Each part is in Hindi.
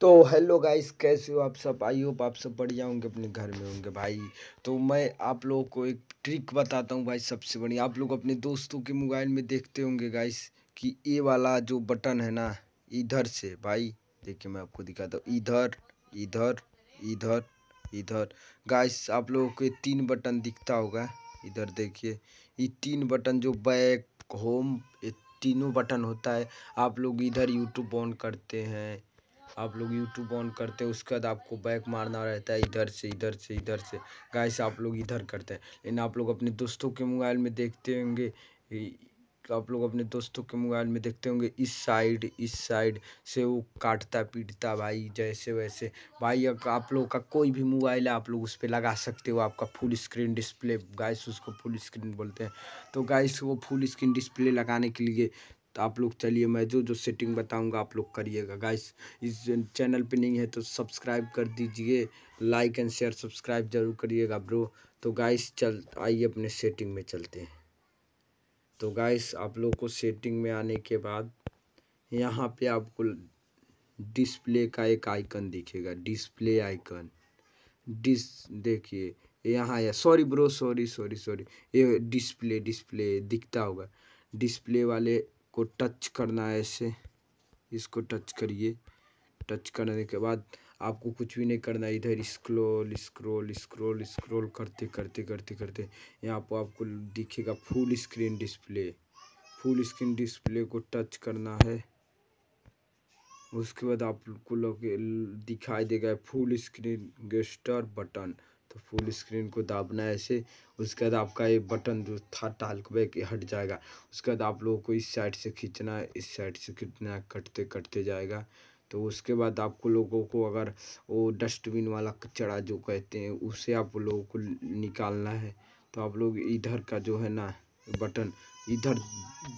तो हेलो गाइस कैसे हो आप सब आई होप आप सब बढ़िया होंगे अपने घर में होंगे भाई तो मैं आप लोगों को एक ट्रिक बताता हूँ भाई सबसे बढ़िया आप लोग अपने दोस्तों के मोबाइल में देखते होंगे गाइस कि ये वाला जो बटन है ना इधर से भाई देखिए मैं आपको दिखाता हूँ इधर इधर इधर इधर गाइस आप लोगों को तीन बटन दिखता होगा इधर देखिए ये तीन बटन जो बैक होम ये तीनों बटन होता है आप लोग इधर यूट्यूब ऑन करते हैं आप लोग यूट्यूब ऑन करते हैं उसके बाद आपको बैक मारना रहता है इधर से इधर से इधर से गाइस आप लोग इधर करते हैं लेकिन आप लोग अपने दोस्तों के मोबाइल में देखते होंगे तो आप लोग अपने दोस्तों के मोबाइल में देखते होंगे इस साइड इस साइड से वो काटता पीटता भाई जैसे वैसे भाई आप लोग का कोई भी मोबाइल है आप लोग उस पर लगा सकते हो आपका फुल स्क्रीन डिस्प्ले गाइस उसको फुल स्क्रीन बोलते हैं तो गाइस वो फुल स्क्रीन डिस्प्ले लगाने के लिए तो आप लोग चलिए मैं जो जो सेटिंग बताऊंगा आप लोग करिएगा गाइस इस चैनल पे नहीं है तो सब्सक्राइब कर दीजिए लाइक एंड शेयर सब्सक्राइब जरूर करिएगा ब्रो तो गाइस चल आइए अपने सेटिंग में चलते हैं तो गाइस आप लोग को सेटिंग में आने के बाद यहाँ पे आपको डिस्प्ले का एक आइकन दिखेगा डिस्प्ले आइकन डिस देखिए यहाँ आया sorry bro sorry sorry sorry ये डिस्प्ले डिस्प्ले दिखता होगा डिस्प्ले वाले को टच करना है ऐसे इसको टच करिए टच करने के बाद आपको कुछ भी नहीं करना इधर स्क्रोल स्क्रोल स्क्रोल स्क्रोल करते करते करते करते यहाँ पर आपको दिखेगा full screen display full screen display को टच करना है उसके बाद आपको लोग दिखाई देगा फुल स्क्रीन गेस्टर बटन तो फुल स्क्रीन को दाबना है ऐसे उसके बाद आपका ये बटन जो था टाल बैक हट जाएगा उसके बाद आप लोगों को इस साइड से खींचना है इस साइड से खींचना कटते कटते जाएगा तो उसके बाद आपको लोगों को अगर वो डस्टबिन वाला कचरा जो कहते हैं उसे आप लोगों को निकालना है तो आप लोग इधर का जो है ना बटन इधर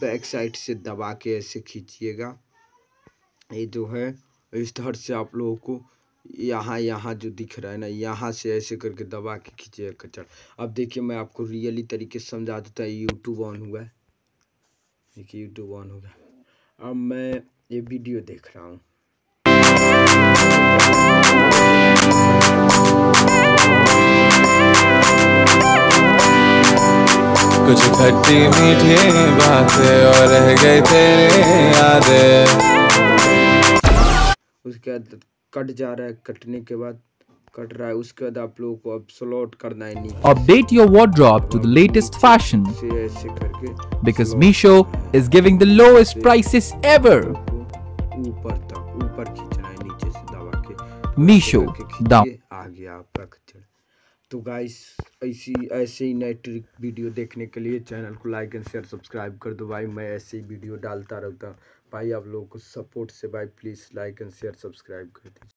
बैक साइड से दबा के ऐसे खींचिएगा ये जो है इस तरह से आप लोगों को यहाँ यहाँ जो दिख रहा है ना यहाँ से ऐसे करके दबा के खींचे कचर अब देखिए मैं आपको रियली तरीके से समझा देता है यूट्यूब ऑन हुआ है देखिए यूट्यूब ऑन हो गया अब मैं ये वीडियो देख रहा हूँ कुछ खट्टी मीठे बातें और रह गए तेरे यादें उसके बाद कट जा रहा है कटने के बाद कट रहा है उसके बाद आप लोगों को अब स्लॉट करना है नहीं update your wardrobe to the latest fashion ऐसे करके because Meesho is giving the lowest prices ever ऊपर तक ऊपर खींचना है नीचे से दबा के मीशो दाम आगे आप तक तो गाइस ऐसी ऐसे ही नए ट्रिक वीडियो देखने के लिए चैनल को लाइक एंड शेयर सब्सक्राइब कर दो भाई मैं ऐसे ही वीडियो डालता रहता भाई आप लोगों को सपोर्ट से भाई please like and share subscribe कर दीजिए